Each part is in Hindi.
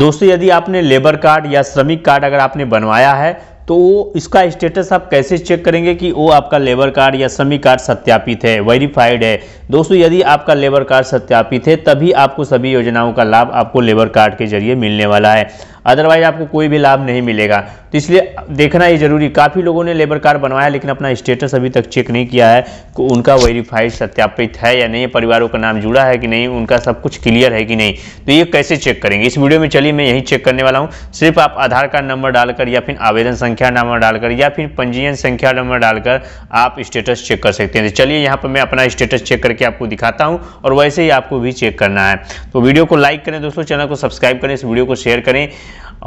दोस्तों यदि आपने लेबर कार्ड या श्रमिक कार्ड अगर आपने बनवाया है तो वो इसका स्टेटस आप कैसे चेक करेंगे कि वो आपका लेबर कार्ड या श्रमिक कार्ड सत्यापित है वेरीफाइड है दोस्तों यदि आपका लेबर कार्ड सत्यापित है तभी आपको सभी योजनाओं का लाभ आपको लेबर कार्ड के जरिए मिलने वाला है अदरवाइज आपको कोई भी लाभ नहीं मिलेगा तो इसलिए देखना ये जरूरी काफ़ी लोगों ने लेबर कार्ड बनवाया लेकिन अपना स्टेटस अभी तक चेक नहीं किया है कि उनका वेरीफाइड सत्यापित है या नहीं परिवारों का नाम जुड़ा है कि नहीं उनका सब कुछ क्लियर है कि नहीं तो ये कैसे चेक करेंगे इस वीडियो में चलिए मैं यही चेक करने वाला हूँ सिर्फ आप आधार कार्ड नंबर डालकर या फिर आवेदन संख्या नंबर डालकर या फिर पंजीयन संख्या नंबर डालकर आप स्टेटस चेक कर सकते हैं तो चलिए यहाँ पर मैं अपना स्टेटस चेक करके करके आपको दिखाता हूँ और वैसे ही आपको भी चेक करना है तो वीडियो को लाइक करें दोस्तों चैनल को सब्सक्राइब करें इस वीडियो को शेयर करें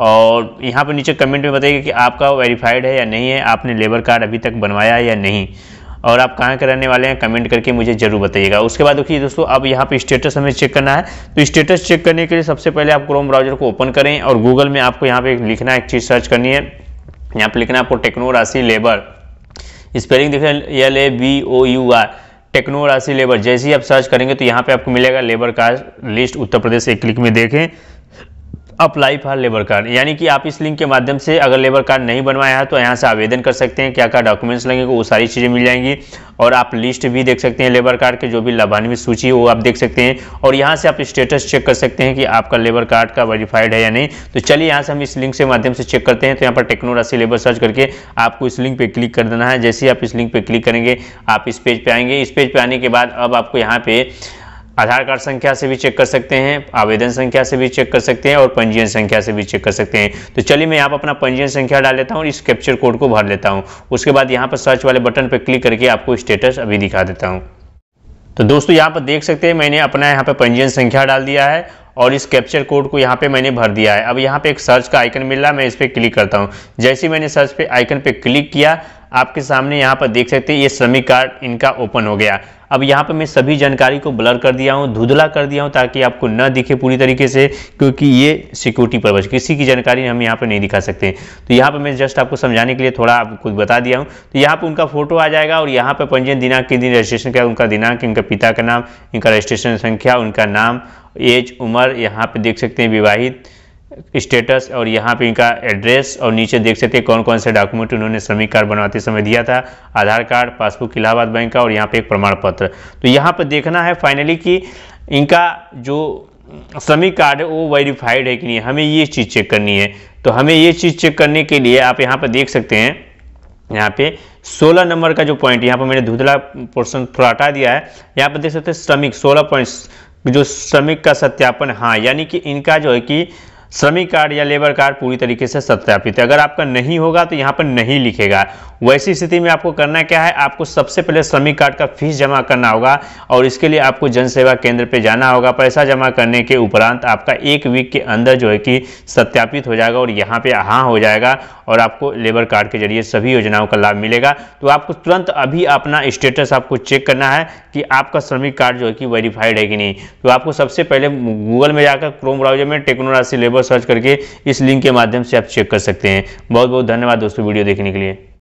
और यहाँ पर नीचे कमेंट में बताइए कि आपका वेरीफाइड है या नहीं है आपने लेबर कार्ड अभी तक बनवाया या नहीं और आप कहाँ के रहने वाले हैं कमेंट करके मुझे जरूर बताइएगा उसके बाद देखिए दोस्तों अब यहाँ पे स्टेटस हमें चेक करना है तो स्टेटस चेक करने के लिए सबसे पहले आप क्रोम ब्राउजर को ओपन करें और गूगल में आपको यहाँ पे लिखना एक चीज़ सर्च करनी है यहाँ पे लिखना है आपको टेक्नो राशि लेबर स्पेलिंग देखिए L A B O U R techno Rashi labour जैसे ही आप सर्च करेंगे तो यहाँ पे आपको मिलेगा लेबर का लिस्ट उत्तर प्रदेश एक क्लिक में देखें अप्लाई फॉर लेबर कार्ड यानी कि आप इस लिंक के माध्यम से अगर लेबर कार्ड नहीं बनवाया है तो यहाँ से आवेदन कर सकते हैं क्या क्या डॉक्यूमेंट्स लगेंगे वो सारी चीज़ें मिल जाएंगी और आप लिस्ट भी देख सकते हैं लेबर कार्ड के जो भी लाभान्वित सूची है वो आप देख सकते हैं और यहाँ से आप स्टेटस चेक कर सकते हैं कि आपका लेबर कार्ड का वेरीफाइड है या नहीं तो चलिए यहाँ से हम इस लिंक से माध्यम से चेक करते हैं तो यहाँ पर टेक्नोरासी लेबर सर्च करके आपको इस लिंक पर क्लिक कर देना है जैसे ही आप इस लिंक पर क्लिक करेंगे आप इस पेज पर आएंगे इस पेज पर आने के बाद अब आपको यहाँ पे आधार कार्ड संख्या से भी चेक कर सकते हैं आवेदन संख्या से भी चेक कर सकते हैं और पंजीयन संख्या से भी चेक कर सकते हैं तो चलिए मैं यहाँ पर अपना पंजीयन संख्या डाल लेता हूँ इस कैप्चर कोड को भर लेता हूँ उसके बाद यहाँ पर सर्च वाले बटन पर क्लिक करके आपको स्टेटस अभी दिखा देता हूँ तो दोस्तों यहाँ पर देख सकते हैं मैंने अपना यहाँ पर पंजीयन संख्या डाल दिया है और इस कैप्चर कोड को यहाँ पे मैंने भर दिया है अब यहाँ पे एक सर्च का आइकन मिल रहा है मैं इस पर क्लिक करता हूँ जैसे मैंने सर्च पे आइकन पे क्लिक किया आपके सामने यहाँ पर देख सकते हैं ये श्रमिक कार्ड इनका ओपन हो गया अब यहाँ पर मैं सभी जानकारी को ब्लर कर दिया हूँ धुधला कर दिया हूँ ताकि आपको न दिखे पूरी तरीके से क्योंकि ये सिक्योरिटी पर्पज किसी की जानकारी हम यहाँ पर नहीं दिखा सकते तो यहाँ पर मैं जस्ट आपको समझाने के लिए थोड़ा आपको बता दिया हूँ तो यहाँ पर उनका फोटो आ जाएगा और यहाँ पर पंजीयन दिनांक के दिन रजिस्ट्रेशन का उनका दिनांक इनका पिता का नाम इनका रजिस्ट्रेशन संख्या उनका नाम एज उम्र यहाँ पर देख सकते हैं विवाहित स्टेटस और यहाँ पे इनका एड्रेस और नीचे देख सकते हैं कौन कौन से डॉक्यूमेंट उन्होंने श्रमिक कार्ड बनवाते समय दिया था Aadhaar card passbook Allahabad bank का और यहाँ पे एक प्रमाण पत्र तो यहाँ पर देखना है फाइनली कि इनका जो श्रमिक कार्ड है वो वेरीफाइड है कि नहीं हमें ये चीज़ चेक करनी है तो हमें ये चीज़ चेक करने के लिए आप यहाँ पर देख सकते हैं यहाँ पे 16 नंबर का जो पॉइंट यहाँ पर मैंने धुधला पोर्सन थोड़ा हटा दिया है यहाँ पर देख सकते हैं श्रमिक 16 पॉइंट्स जो श्रमिक का सत्यापन हाँ यानी कि इनका जो है कि श्रमिक कार्ड या लेबर कार्ड पूरी तरीके से सत्यापित है अगर आपका नहीं होगा तो यहाँ पर नहीं लिखेगा वैसी स्थिति में आपको करना क्या है आपको सबसे पहले श्रमिक कार्ड का फीस जमा करना होगा और इसके लिए आपको जनसेवा केंद्र पर जाना होगा पैसा जमा करने के उपरांत आपका एक वीक के अंदर जो है कि सत्यापित हो जाएगा और यहाँ पर हाँ हो जाएगा और आपको लेबर कार्ड के जरिए सभी योजनाओं का लाभ मिलेगा तो आपको तुरंत अभी अपना स्टेटस आपको चेक करना है कि आपका श्रमिक कार्ड जो है कि वेरीफाइड है कि नहीं तो आपको सबसे पहले गूगल में जाकर क्रोम ब्राउजर में टेक्नोलॉजी लेबर पर सर्च करके इस लिंक के माध्यम से आप चेक कर सकते हैं बहुत बहुत धन्यवाद दोस्तों वीडियो देखने के लिए